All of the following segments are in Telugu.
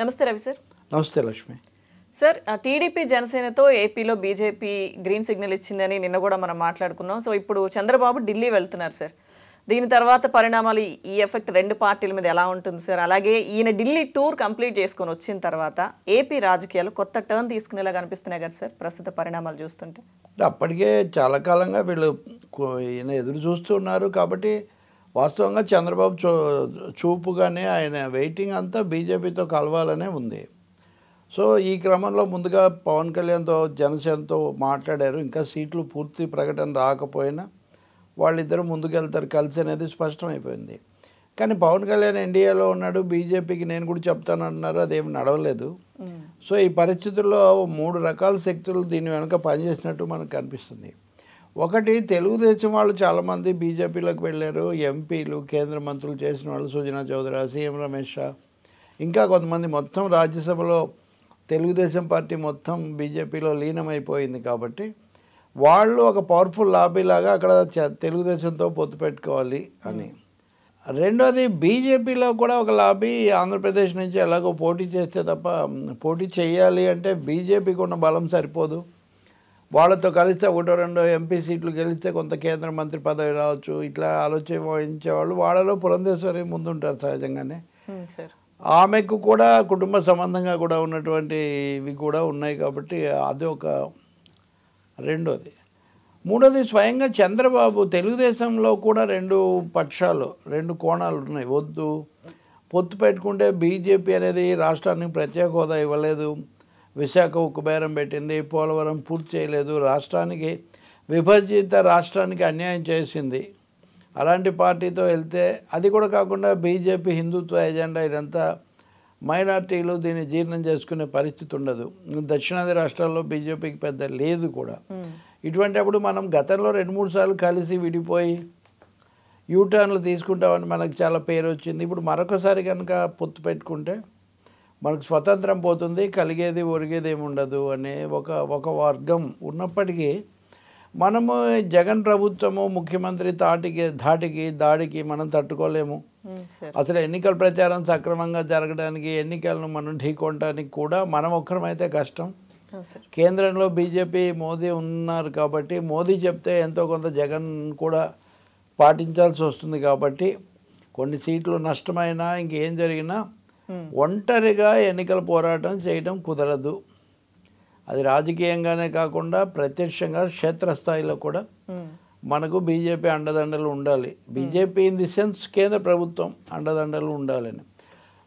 నమస్తే రవి సార్ నమస్తే లక్ష్మి సార్ టీడీపీ జనసేనతో ఏపీలో బీజేపీ గ్రీన్ సిగ్నల్ ఇచ్చిందని నిన్న కూడా మనం మాట్లాడుకున్నాం సో ఇప్పుడు చంద్రబాబు ఢిల్లీ వెళ్తున్నారు సార్ దీని తర్వాత పరిణామాలు ఈ ఎఫెక్ట్ రెండు పార్టీల మీద ఎలా ఉంటుంది సార్ అలాగే ఈయన ఢిల్లీ టూర్ కంప్లీట్ చేసుకొని వచ్చిన తర్వాత ఏపీ రాజకీయాలు కొత్త టర్న్ తీసుకునేలా కనిపిస్తున్నాయి కదా సార్ ప్రస్తుత పరిణామాలు చూస్తుంటే అప్పటికే చాలా కాలంగా వీళ్ళు ఈయన ఎదురు చూస్తున్నారు కాబట్టి వాస్తవంగా చంద్రబాబు చూ చూపుగానే ఆయన వెయిటింగ్ అంతా బీజేపీతో కలవాలనే ఉంది సో ఈ క్రమంలో ముందుగా పవన్ కళ్యాణ్తో జనసేనతో మాట్లాడారు ఇంకా సీట్లు పూర్తి ప్రకటన రాకపోయినా వాళ్ళిద్దరు ముందుకెళ్తారు కలిసి అనేది స్పష్టమైపోయింది కానీ పవన్ కళ్యాణ్ ఎన్డీఏలో ఉన్నాడు బీజేపీకి నేను కూడా చెప్తాను అంటున్నారు అదేమి నడవలేదు సో ఈ పరిస్థితుల్లో మూడు రకాల శక్తులు దీని వెనుక పనిచేసినట్టు మనకు కనిపిస్తుంది ఒకటి తెలుగుదేశం వాళ్ళు చాలామంది బీజేపీలోకి వెళ్ళారు ఎంపీలు కేంద్ర మంత్రులు చేసిన వాళ్ళు సుజనా చౌదరి సీఎం రమేష్ షా ఇంకా కొంతమంది మొత్తం రాజ్యసభలో తెలుగుదేశం పార్టీ మొత్తం బీజేపీలో లీనమైపోయింది కాబట్టి వాళ్ళు ఒక పవర్ఫుల్ లాబీలాగా అక్కడ తెలుగుదేశంతో పొత్తు పెట్టుకోవాలి అని రెండోది బీజేపీలో కూడా ఒక లాబీ ఆంధ్రప్రదేశ్ నుంచి ఎలాగో పోటీ చేస్తే తప్ప పోటీ చేయాలి అంటే బీజేపీకి ఉన్న బలం సరిపోదు వాళ్ళతో కలిస్తే ఒకటో రెండో ఎంపీ సీట్లు గెలిస్తే కొంత కేంద్ర మంత్రి పదవి రావచ్చు ఇట్లా ఆలోచన వహించేవాళ్ళు వాళ్ళలో పురంధేశ్వరి ముందుంటారు సహజంగానే ఆమెకు కూడా కుటుంబ సంబంధంగా కూడా ఉన్నటువంటి ఇవి కూడా ఉన్నాయి కాబట్టి అది ఒక రెండోది మూడోది స్వయంగా చంద్రబాబు తెలుగుదేశంలో కూడా రెండు పక్షాలు రెండు కోణాలు ఉన్నాయి వద్దు పొత్తు పెట్టుకుంటే బీజేపీ అనేది రాష్ట్రానికి ప్రత్యేక హోదా ఇవ్వలేదు విశాఖ ఉక్కు బేరం పెట్టింది పోలవరం పూర్తి చేయలేదు రాష్ట్రానికి విభజిత రాష్ట్రానికి అన్యాయం చేసింది అలాంటి పార్టీతో వెళ్తే అది కూడా కాకుండా బీజేపీ హిందుత్వ ఎజెండా ఇదంతా మైనార్టీలు దీన్ని జీర్ణం చేసుకునే పరిస్థితి ఉండదు దక్షిణాది రాష్ట్రాల్లో బీజేపీకి పెద్ద లేదు కూడా అప్పుడు మనం గతంలో రెండు మూడు సార్లు కలిసి విడిపోయి యూటర్న్లు తీసుకుంటామని మనకు చాలా పేరు వచ్చింది ఇప్పుడు మరొకసారి కనుక పొత్తు పెట్టుకుంటే మనకు స్వతంత్రం పోతుంది కలిగేది ఒరిగేది ఉండదు అనే ఒక ఒక వర్గం ఉన్నప్పటికీ మనము జగన్ ప్రభుత్వము ముఖ్యమంత్రి తాటికి ధాటికి దాడికి మనం తట్టుకోలేము అసలు ఎన్నికల ప్రచారం సక్రమంగా జరగడానికి ఎన్నికలను మనం ఢీకొనడానికి కూడా మనం ఒక్కరమైతే కష్టం కేంద్రంలో బీజేపీ మోదీ ఉన్నారు కాబట్టి మోదీ చెప్తే ఎంతో కొంత జగన్ కూడా పాటించాల్సి వస్తుంది కాబట్టి కొన్ని సీట్లు నష్టమైనా ఇంకేం జరిగినా ఒంటరిగా ఎన్నికల పోరాటం చేయడం కుదరదు అది రాజకీయంగానే కాకుండా ప్రత్యక్షంగా క్షేత్రస్థాయిలో కూడా మనకు బీజేపీ అండదండలు ఉండాలి బీజేపీ ఇన్ ది సెన్స్ కేంద్ర ప్రభుత్వం అండదండలు ఉండాలని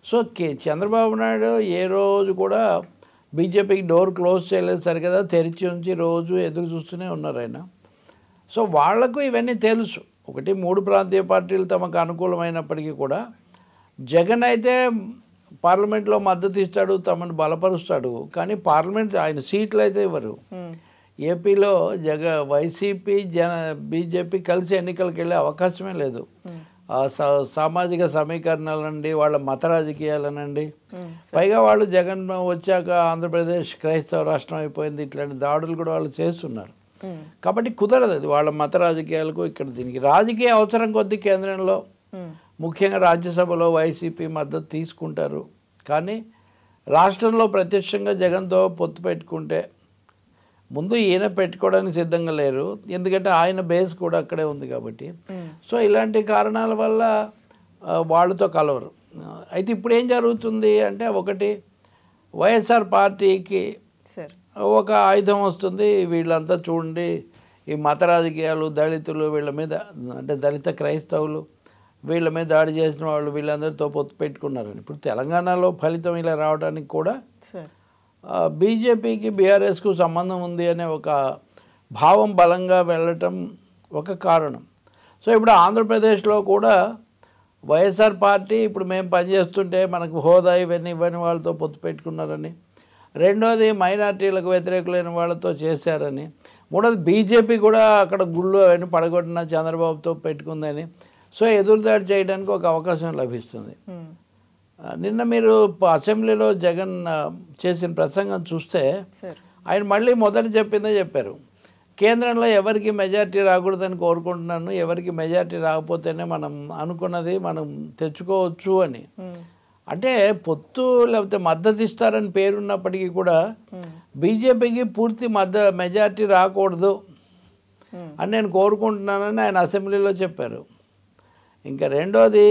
సో కే చంద్రబాబు నాయుడు ఏ రోజు కూడా బీజేపీకి డోర్ క్లోజ్ చేయలేదు సరి కదా తెరిచి ఉంచి రోజు ఎదురు చూస్తూనే ఉన్నారు ఆయన సో వాళ్లకు ఇవన్నీ తెలుసు ఒకటి మూడు ప్రాంతీయ పార్టీలు తమకు అనుకూలమైనప్పటికీ కూడా జగన్ అయితే పార్లమెంట్లో మద్దతు ఇస్తాడు తమను బలపరుస్తాడు కానీ పార్లమెంట్ ఆయన సీట్లు అయితే ఇవ్వరు ఏపీలో జగ వైసీపీ జన బీజేపీ కలిసి ఎన్నికలకు వెళ్ళే అవకాశమే లేదు సామాజిక సమీకరణాలండి వాళ్ళ మత రాజకీయాలనండి పైగా వాళ్ళు జగన్ వచ్చాక ఆంధ్రప్రదేశ్ క్రైస్తవ రాష్ట్రం అయిపోయింది ఇట్లాంటి దాడులు కూడా వాళ్ళు చేస్తున్నారు కాబట్టి కుదరదు అది వాళ్ళ మత రాజకీయాలకు ఇక్కడ దీనికి రాజకీయ అవసరం కొద్దీ కేంద్రంలో ముఖ్యంగా రాజ్యసభలో వైసీపీ మద్దతు తీసుకుంటారు కానీ రాష్ట్రంలో ప్రత్యక్షంగా జగన్తో పొత్తు పెట్టుకుంటే ముందు ఈయన పెట్టుకోవడానికి సిద్ధంగా లేరు ఎందుకంటే ఆయన బేస్ కూడా అక్కడే ఉంది కాబట్టి సో ఇలాంటి కారణాల వల్ల వాళ్ళతో కలవరు అయితే ఇప్పుడు ఏం జరుగుతుంది అంటే ఒకటి వైఎస్ఆర్ పార్టీకి ఒక ఆయుధం వస్తుంది వీళ్ళంతా చూడండి ఈ మత రాజకీయాలు దళితులు వీళ్ళ మీద అంటే దళిత క్రైస్తవులు వీళ్ళ మీద దాడి చేసిన వాళ్ళు వీళ్ళందరితో పొత్తు పెట్టుకున్నారని ఇప్పుడు తెలంగాణలో ఫలితం ఇలా రావడానికి కూడా బీజేపీకి బీఆర్ఎస్కు సంబంధం ఉంది అనే ఒక భావం బలంగా వెళ్ళటం ఒక కారణం సో ఇప్పుడు ఆంధ్రప్రదేశ్లో కూడా వైఎస్ఆర్ పార్టీ ఇప్పుడు మేము పనిచేస్తుంటే మనకు హోదా ఇవన్నీ ఇవ్వని వాళ్ళతో పొత్తు పెట్టుకున్నారని రెండోది మైనార్టీలకు వ్యతిరేకులైన వాళ్ళతో చేశారని మూడోది బీజేపీ కూడా అక్కడ గుళ్ళు అవన్నీ పడగొట్టిన చంద్రబాబుతో పెట్టుకుందని సో ఎదురుదాడి చేయడానికి ఒక అవకాశం లభిస్తుంది నిన్న మీరు అసెంబ్లీలో జగన్ చేసిన ప్రసంగం చూస్తే ఆయన మళ్ళీ మొదట చెప్పిందే చెప్పారు కేంద్రంలో ఎవరికి మెజార్టీ రాకూడదని కోరుకుంటున్నాను ఎవరికి మెజార్టీ రాకపోతేనే మనం అనుకున్నది మనం తెచ్చుకోవచ్చు అని అంటే పొత్తు లేకపోతే మద్దతు ఇస్తారని పేరున్నప్పటికీ కూడా బీజేపీకి పూర్తి మద్ద మెజార్టీ రాకూడదు అని నేను కోరుకుంటున్నానని ఆయన అసెంబ్లీలో చెప్పారు ఇంకా రెండోది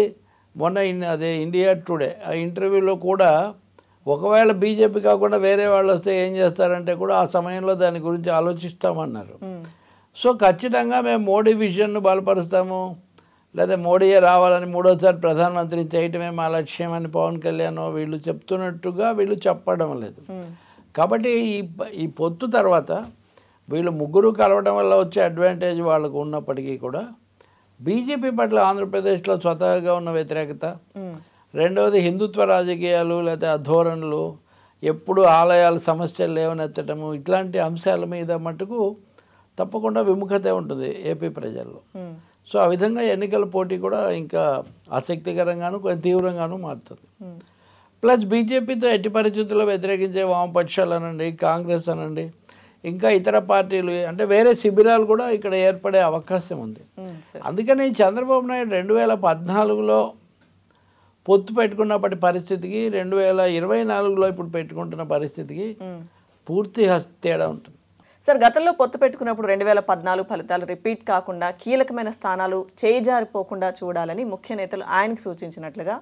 మొన్న అదే ఇండియా టుడే ఆ ఇంటర్వ్యూలో కూడా ఒకవేళ బీజేపీ కాకుండా వేరే వాళ్ళు వస్తే ఏం చేస్తారంటే కూడా ఆ సమయంలో దాని గురించి ఆలోచిస్తామన్నారు సో ఖచ్చితంగా మేము మోడీ విజన్ను బలపరుస్తాము లేదా మోడీ రావాలని మూడోసారి ప్రధానమంత్రి చేయటమే మా లక్ష్యం అని పవన్ కళ్యాణ్ వీళ్ళు చెప్తున్నట్టుగా వీళ్ళు చెప్పడం లేదు కాబట్టి ఈ ఈ పొత్తు తర్వాత వీళ్ళు ముగ్గురు కలవడం వల్ల వచ్చే అడ్వాంటేజ్ వాళ్ళకు ఉన్నప్పటికీ కూడా బీజేపీ పట్ల ఆంధ్రప్రదేశ్లో స్వతహాగా ఉన్న వ్యతిరేకత రెండవది హిందుత్వ రాజకీయాలు లేకపోతే అధోరణులు ఎప్పుడు ఆలయాల సమస్యలు లేవనెత్తటము ఇట్లాంటి అంశాల మీద మటుకు తప్పకుండా విముఖత ఉంటుంది ఏపీ ప్రజల్లో సో ఆ విధంగా ఎన్నికల పోటీ కూడా ఇంకా ఆసక్తికరంగాను కొంచెం తీవ్రంగాను మారుతుంది ప్లస్ బీజేపీతో ఎట్టి పరిస్థితుల్లో వ్యతిరేకించే వామపక్షాలు అనండి కాంగ్రెస్ అనండి ఇంకా ఇతర పార్టీలు అంటే వేరే శిబిరాలు కూడా ఇక్కడ ఏర్పడే అవకాశం ఉంది అందుకని చంద్రబాబు నాయుడు రెండు వేల పద్నాలుగులో పొత్తు పెట్టుకున్నప్పటి పరిస్థితికి రెండు వేల ఇరవై నాలుగులో ఇప్పుడు పెట్టుకుంటున్న పరిస్థితికి పూర్తి తేడా ఉంటుంది సార్ గతంలో పొత్తు పెట్టుకున్నప్పుడు రెండు వేల పద్నాలుగు ఫలితాలు రిపీట్ కాకుండా కీలకమైన స్థానాలు చేయిజారిపోకుండా చూడాలని ముఖ్య నేతలు ఆయనకు సూచించినట్లుగా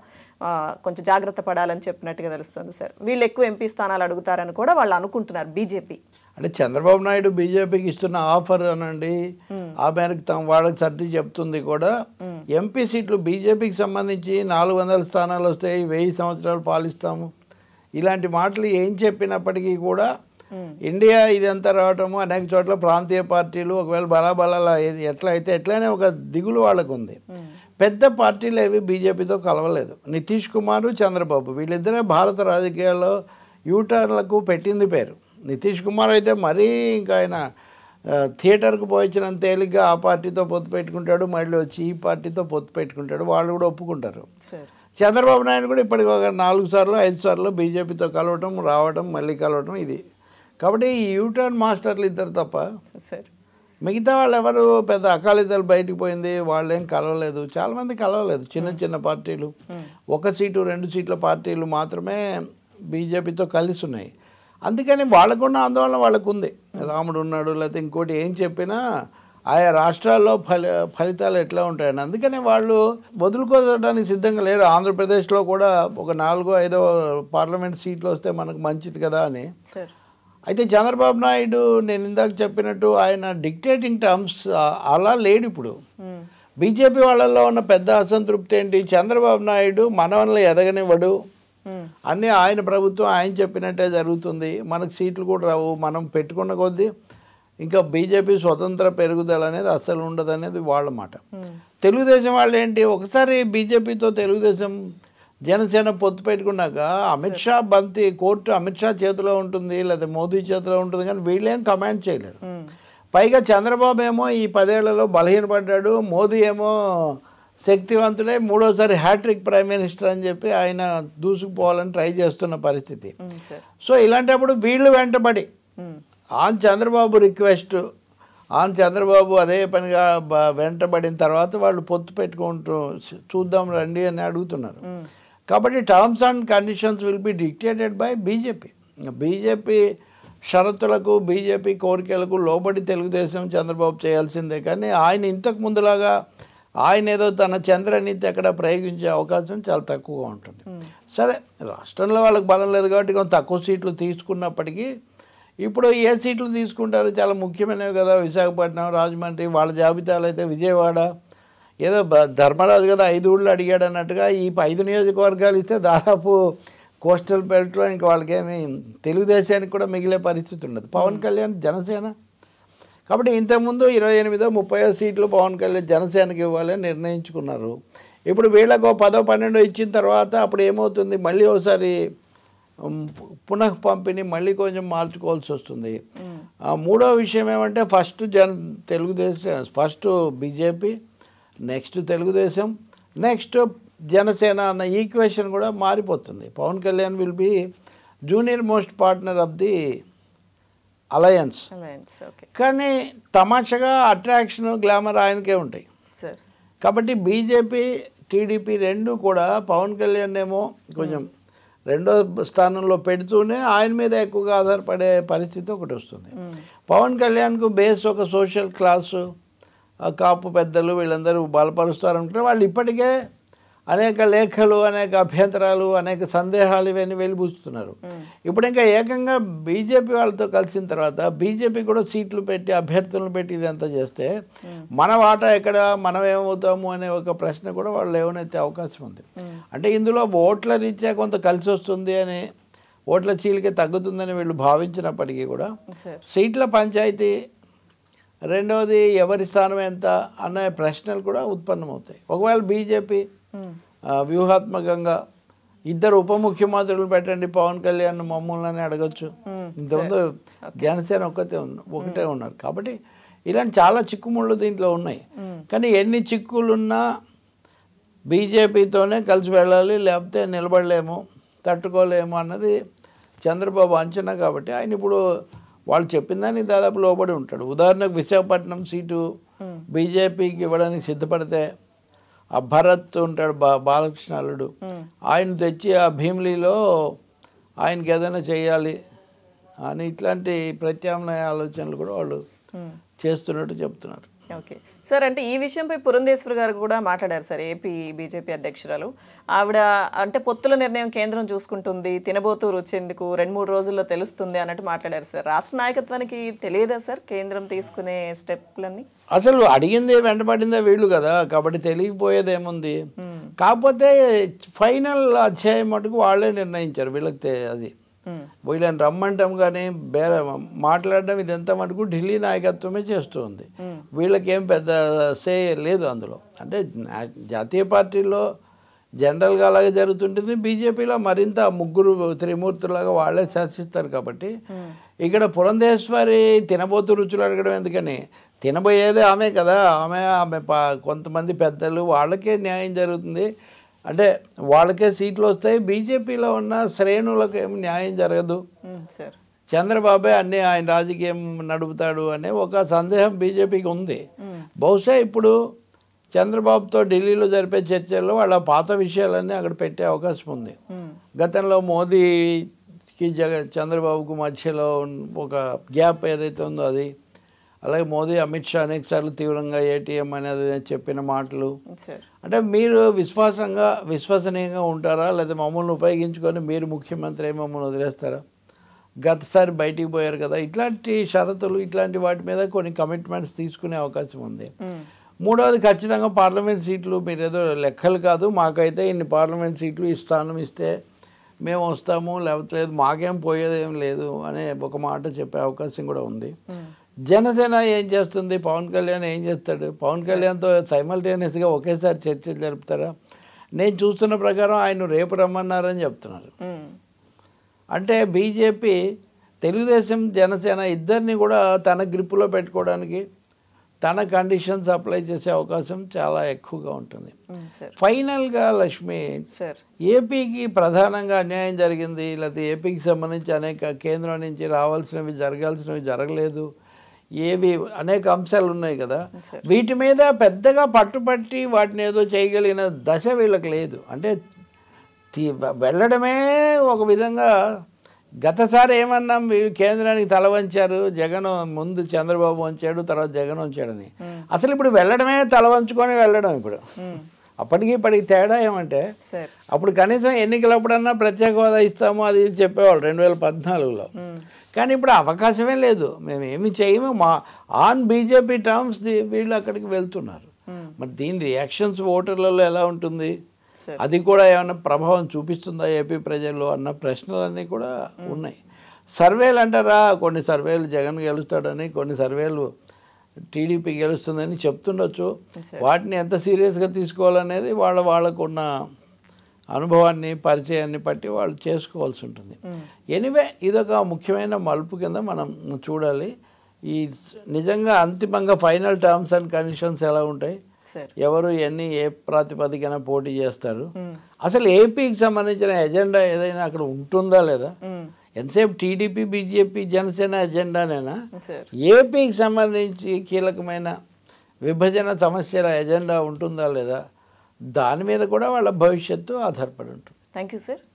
కొంచెం జాగ్రత్త పడాలని చెప్పినట్టుగా తెలుస్తుంది సార్ వీళ్ళు ఎక్కువ ఎంపీ స్థానాలు అడుగుతారని కూడా వాళ్ళు అనుకుంటున్నారు బీజేపీ అంటే చంద్రబాబు నాయుడు బీజేపీకి ఇస్తున్న ఆఫర్ అనండి ఆ మేరకు తమ వాళ్ళకి సర్ది చెప్తుంది కూడా ఎంపీ సీట్లు బీజేపీకి సంబంధించి నాలుగు వందల స్థానాలు వస్తాయి వెయ్యి సంవత్సరాలు పాలిస్తాము ఇలాంటి మాటలు ఏం చెప్పినప్పటికీ కూడా ఇండియా ఇదంతా రావటము అనేక చోట్ల ప్రాంతీయ పార్టీలు ఒకవేళ బలాబలాలు ఎట్లా అయితే ఎట్లనే ఒక దిగులు వాళ్ళకు ఉంది పెద్ద పార్టీలు ఏవి బీజేపీతో కలవలేదు నితీష్ కుమార్ చంద్రబాబు వీళ్ళిద్దరే భారత రాజకీయాల్లో యూటర్లకు పెట్టింది పేరు నితీష్ కుమార్ అయితే మరీ ఇంకా ఆయన థియేటర్కు పోయించినంత తేలిగ్గా ఆ పార్టీతో పొత్తు పెట్టుకుంటాడు మళ్ళీ వచ్చి ఈ పార్టీతో పొత్తు పెట్టుకుంటాడు వాళ్ళు కూడా ఒప్పుకుంటారు చంద్రబాబు నాయుడు కూడా ఇప్పటికి ఒక నాలుగు సార్లు ఐదు సార్లు బీజేపీతో కలవటం రావటం మళ్ళీ కలవటం ఇది కాబట్టి ఈ యూటర్న్ మాస్టర్లు ఇద్దరు తప్ప మిగతా వాళ్ళు ఎవరు పెద్ద అకాలీదలు బయటికి పోయింది వాళ్ళేం కలవలేదు చాలామంది కలవలేదు చిన్న చిన్న పార్టీలు ఒక సీటు రెండు సీట్ల పార్టీలు మాత్రమే బీజేపీతో కలిసి ఉన్నాయి అందుకని వాళ్ళకున్న ఆందోళన వాళ్ళకు ఉంది రాముడు ఉన్నాడు లేకపోతే ఇంకోటి ఏం చెప్పినా ఆయా రాష్ట్రాల్లో ఫలి ఫలితాలు ఎట్లా ఉంటాయని అందుకనే వాళ్ళు వదులుకోవడానికి సిద్ధంగా లేరు ఆంధ్రప్రదేశ్లో కూడా ఒక నాలుగో ఐదో పార్లమెంట్ సీట్లు వస్తే మనకు మంచిది కదా అని అయితే చంద్రబాబు నాయుడు నేను ఇందాక చెప్పినట్టు ఆయన డిక్టేటింగ్ టర్మ్స్ అలా లేడు ఇప్పుడు బీజేపీ వాళ్ళల్లో ఉన్న పెద్ద అసంతృప్తి ఏంటి చంద్రబాబు నాయుడు మనవల్ని ఎదగనివ్వడు అన్నీ ఆయన ప్రభుత్వం ఆయన చెప్పినట్టే జరుగుతుంది మనకు సీట్లు కూడా రావు మనం పెట్టుకున్న కొద్దీ ఇంకా బీజేపీ స్వతంత్ర పెరుగుదల అనేది అస్సలు ఉండదు అనేది వాళ్ళ మాట తెలుగుదేశం వాళ్ళు ఏంటి ఒకసారి బీజేపీతో తెలుగుదేశం జనసేన పొత్తు పెట్టుకున్నాక అమిత్ షా బంతి కోర్టు అమిత్ షా చేతిలో ఉంటుంది లేదా మోదీ చేతిలో ఉంటుంది కానీ వీళ్ళేం కమాండ్ చేయలేరు పైగా చంద్రబాబు ఏమో ఈ పదేళ్లలో బలహీనపడ్డాడు మోదీ ఏమో శక్తివంతుడే మూడోసారి హ్యాట్రిక్ ప్రైమ్ మినిస్టర్ అని చెప్పి ఆయన దూసుకుపోవాలని ట్రై చేస్తున్న పరిస్థితి సో ఇలాంటప్పుడు వీళ్ళు వెంటబడి on Chandrababu request on Chandrababu అదే పనిగా వెంటబడిన తర్వాత వాళ్ళు పొత్తు పెట్టుకుంటూ చూద్దాం రండి అని అడుగుతున్నారు కాబట్టి terms and conditions will be dictated by BJP BJP షరతులకు బీజేపీ కోరికలకు లోబడి తెలుగుదేశం చంద్రబాబు చేయాల్సిందే కానీ ఆయన ఇంతకు ముందులాగా ఆయన ఏదో తన చంద్రనీతి అక్కడ ప్రయోగించే అవకాశం చాలా తక్కువగా ఉంటుంది సరే రాష్ట్రంలో వాళ్ళకి బలం లేదు కాబట్టి కొంత తక్కువ సీట్లు తీసుకున్నప్పటికీ ఇప్పుడు ఏ సీట్లు తీసుకుంటారు చాలా ముఖ్యమైనవి కదా విశాఖపట్నం రాజమండ్రి వాళ్ళ జాబితాలు అయితే విజయవాడ ఏదో ధర్మరాజు కదా ఐదు ఊళ్ళు అడిగాడు అన్నట్టుగా ఈ ఐదు నియోజకవర్గాలు ఇస్తే దాదాపు కోస్టల్ బెల్ట్లో ఇంకా వాళ్ళకేమి తెలుగుదేశానికి కూడా మిగిలే పరిస్థితి ఉండదు పవన్ కళ్యాణ్ జనసేన కాబట్టి ఇంతకుముందు ఇరవై ఎనిమిదో ముప్పై సీట్లు పవన్ కళ్యాణ్ జనసేనకి ఇవ్వాలని నిర్ణయించుకున్నారు ఇప్పుడు వీళ్ళకు పదో పన్నెండో ఇచ్చిన తర్వాత అప్పుడు ఏమవుతుంది మళ్ళీ ఒకసారి పునః పంపిణీ మళ్ళీ కొంచెం మార్చుకోవాల్సి వస్తుంది మూడో విషయం ఏమంటే ఫస్ట్ జన Telugu Desam first BJP next Telugu Desam next Jana Sena అన్న ఈక్వేషన్ కూడా మారిపోతుంది Pawan Kalyan will be junior most partner of the alliance కానీ తమాషగా అట్రాక్షన్ గ్లామర్ ఆయనకే ఉంటాయి కాబట్టి బీజేపీ టీడీపీ రెండు కూడా పవన్ కళ్యాణ్ ఏమో కొంచెం hmm. రెండో స్థానంలో పెడుతూనే ఆయన మీద ఎక్కువగా ఆధారపడే పరిస్థితి ఒకటి వస్తుంది hmm. పవన్ కళ్యాణ్కు బేస్ ఒక సోషల్ క్లాసు కాపు పెద్దలు వీళ్ళందరూ బలపరుస్తారంటే వాళ్ళు ఇప్పటికే అనేక లేఖలు అనేక అభ్యంతరాలు అనేక సందేహాలు ఇవన్నీ వెలిబుస్తున్నారు ఇప్పుడు ఇంకా ఏకంగా బీజేపీ వాళ్ళతో కలిసిన తర్వాత బీజేపీ కూడా సీట్లు పెట్టి అభ్యర్థులను పెట్టి ఇదంతా చేస్తే మన వాటా ఎక్కడ మనం ఏమవుతాము అనే ఒక ప్రశ్న కూడా వాళ్ళు లేవనెత్తే అవకాశం ఉంది అంటే ఇందులో ఓట్ల రీత్యా కొంత కలిసి వస్తుంది అని ఓట్ల చీలిక తగ్గుతుందని వీళ్ళు భావించినప్పటికీ కూడా సీట్ల పంచాయతీ రెండవది ఎవరి స్థానం ఎంత అనే ప్రశ్నలు కూడా ఉత్పన్నమవుతాయి ఒకవేళ బీజేపీ వ్యూహాత్మకంగా ఇద్దరు ఉప ముఖ్యమంత్రులు పెట్టండి పవన్ కళ్యాణ్ మమ్మల్ని అడగచ్చు ఇంతకుముందు జనసేన ఒక్కతే ఒకటే ఉన్నారు కాబట్టి ఇలాంటి చాలా చిక్కుముళ్ళు దీంట్లో ఉన్నాయి కానీ ఎన్ని చిక్కులున్నా బీజేపీతోనే కలిసి వెళ్ళాలి లేకపోతే నిలబడలేము తట్టుకోలేము అన్నది చంద్రబాబు అంచనా కాబట్టి ఆయన ఇప్పుడు వాళ్ళు చెప్పిందని దాదాపు లోబడి ఉంటాడు ఉదాహరణకు విశాఖపట్నం సీటు బీజేపీకి ఇవ్వడానికి సిద్ధపడితే ఆ భరత్ ఉంటాడు బా బాలకృష్ణాలుడు ఆయన తెచ్చి ఆ భీమిలీలో ఆయనకి ఏదైనా చేయాలి అని ఇట్లాంటి ప్రత్యామ్నాయ ఆలోచనలు కూడా వాళ్ళు చేస్తున్నట్టు చెప్తున్నారు ఓకే సార్ అంటే ఈ విషయంపై పురంధేశ్వర్ గారు కూడా మాట్లాడారు సార్ ఏపీ బీజేపీ అధ్యక్షురాలు ఆవిడ అంటే పొత్తుల నిర్ణయం కేంద్రం చూసుకుంటుంది తినబోతూరు వచ్చేందుకు రెండు మూడు రోజుల్లో తెలుస్తుంది అన్నట్టు మాట్లాడారు సార్ రాష్ట్ర నాయకత్వానికి తెలియదా సార్ కేంద్రం తీసుకునే స్టెప్లన్నీ అసలు అడిగిందే వెంటబడిందే వీళ్ళు కదా కాబట్టి తెలియకపోయేదేముంది ఏముంది కాకపోతే ఫైనల్ అధ్యాయం మటుకు వాళ్ళే నిర్ణయించారు వీళ్ళకి అది వీళ్ళని రమ్మంటాం కానీ బేర మాట్లాడడం ఇదంతా మటుకు ఢిల్లీ నాయకత్వమే చేస్తుంది వీళ్ళకేం పెద్ద సే లేదు అందులో అంటే జాతీయ పార్టీలో జనరల్గా అలాగే జరుగుతుంటుంది బీజేపీలో మరింత ముగ్గురు త్రిమూర్తులాగా వాళ్ళే శాసిస్తారు కాబట్టి ఇక్కడ పురంధేశ్వరి తినబోతు రుచులు అడగడం ఎందుకని తినబోయేది ఆమె కదా ఆమె ఆమె కొంతమంది పెద్దలు వాళ్ళకే న్యాయం జరుగుతుంది అంటే వాళ్ళకే సీట్లు వస్తాయి బీజేపీలో ఉన్న శ్రేణులకు ఏమి న్యాయం జరగదు చంద్రబాబే అన్నీ ఆయన రాజకీయం నడుపుతాడు అనే ఒక సందేహం బీజేపీకి ఉంది బహుశా ఇప్పుడు చంద్రబాబుతో ఢిల్లీలో జరిపే చర్చల్లో వాళ్ళ పాత విషయాలన్నీ అక్కడ పెట్టే అవకాశం ఉంది గతంలో మోదీకి జగ చంద్రబాబుకు మధ్యలో ఒక గ్యాప్ ఏదైతే ఉందో అది అలాగే మోదీ అమిత్ షా సార్లు తీవ్రంగా ఏటీఎం అనేది చెప్పిన మాటలు అంటే మీరు విశ్వాసంగా విశ్వసనీయంగా ఉంటారా లేదా మమ్మల్ని ఉపయోగించుకొని మీరు ముఖ్యమంత్రి మమ్మల్ని వదిలేస్తారా గతసారి బయటికి పోయారు కదా ఇట్లాంటి షరతులు ఇట్లాంటి వాటి మీద కొన్ని కమిట్మెంట్స్ తీసుకునే అవకాశం ఉంది hmm. మూడవది ఖచ్చితంగా పార్లమెంట్ సీట్లు మీరు ఏదో లెక్కలు కాదు మాకైతే ఇన్ని పార్లమెంట్ సీట్లు ఇస్తాను ఇస్తే మేము వస్తాము లేకపోతే లేదు మాకేం పోయేదేం లేదు అనే ఒక మాట చెప్పే అవకాశం కూడా ఉంది hmm. జనసేన ఏం చేస్తుంది పవన్ కళ్యాణ్ ఏం చేస్తాడు పవన్ కళ్యాణ్తో సైమల్టేనియస్గా ఒకేసారి చర్చలు జరుపుతారా నేను చూస్తున్న ప్రకారం ఆయన రేపు రమ్మన్నారని చెప్తున్నారు అంటే బీజేపీ తెలుగుదేశం జనసేన ఇద్దరిని కూడా తన గ్రిప్పులో పెట్టుకోవడానికి తన కండిషన్స్ అప్లై చేసే అవకాశం చాలా ఎక్కువగా ఉంటుంది ఫైనల్గా లక్ష్మి ఏపీకి ప్రధానంగా అన్యాయం జరిగింది లేకపోతే ఏపీకి సంబంధించి అనేక కేంద్రం నుంచి రావాల్సినవి జరగాల్సినవి జరగలేదు ఏవి అనేక అంశాలు ఉన్నాయి కదా వీటి మీద పెద్దగా పట్టుపట్టి వాటిని ఏదో చేయగలిగిన దశ వీళ్ళకి లేదు అంటే వెళ్ళడమే ఒక విధంగా గతసారి ఏమన్నాం వీళ్ళు కేంద్రానికి తల వంచారు జగన్ ముందు చంద్రబాబు వంచాడు తర్వాత జగన్ వంచాడని అసలు ఇప్పుడు వెళ్ళడమే తల వంచుకొని వెళ్ళడం ఇప్పుడు అప్పటికి ఇప్పటికి తేడా ఏమంటే అప్పుడు కనీసం ఎన్నికలప్పుడన్నా ప్రత్యేక హోదా ఇస్తాము అది చెప్పేవాళ్ళు రెండు వేల పద్నాలుగులో కానీ ఇప్పుడు అవకాశమే లేదు మేము ఏమి చేయము మా ఆన్ బీజేపీ టర్మ్స్ వీళ్ళు అక్కడికి వెళ్తున్నారు మరి దీని రియాక్షన్స్ ఓటర్లలో ఎలా ఉంటుంది అది కూడా ఏమైనా ప్రభావం చూపిస్తుందా ఏపీ ప్రజల్లో అన్న ప్రశ్నలన్నీ కూడా ఉన్నాయి సర్వేలు అంటారా కొన్ని సర్వేలు జగన్ గెలుస్తాడని కొన్ని సర్వేలు టీడీపీ గెలుస్తుందని చెప్తుండొచ్చు వాటిని ఎంత సీరియస్గా తీసుకోవాలనేది వాళ్ళ వాళ్ళకున్న అనుభవాన్ని పరిచయాన్ని బట్టి వాళ్ళు చేసుకోవాల్సి ఉంటుంది hmm. ఎనివే ఇదొక ముఖ్యమైన మలుపు కింద మనం చూడాలి ఈ నిజంగా అంతిమంగా ఫైనల్ టర్మ్స్ అండ్ కండిషన్స్ ఎలా ఉంటాయి ఎవరు ఎన్ని ఏ ప్రాతిపదికన పోటీ చేస్తారు hmm. అసలు ఏపీకి సంబంధించిన ఎజెండా ఏదైనా అక్కడ ఉంటుందా లేదా hmm. ఎంతసేపు టీడీపీ బీజేపీ జనసేన ఎజెండానేనా ఏపీకి సంబంధించి కీలకమైన విభజన సమస్యల ఎజెండా ఉంటుందా లేదా దాని మీద కూడా వాళ్ళ భవిష్యత్తు ఆధారపడి ఉంటుంది థ్యాంక్ యూ సార్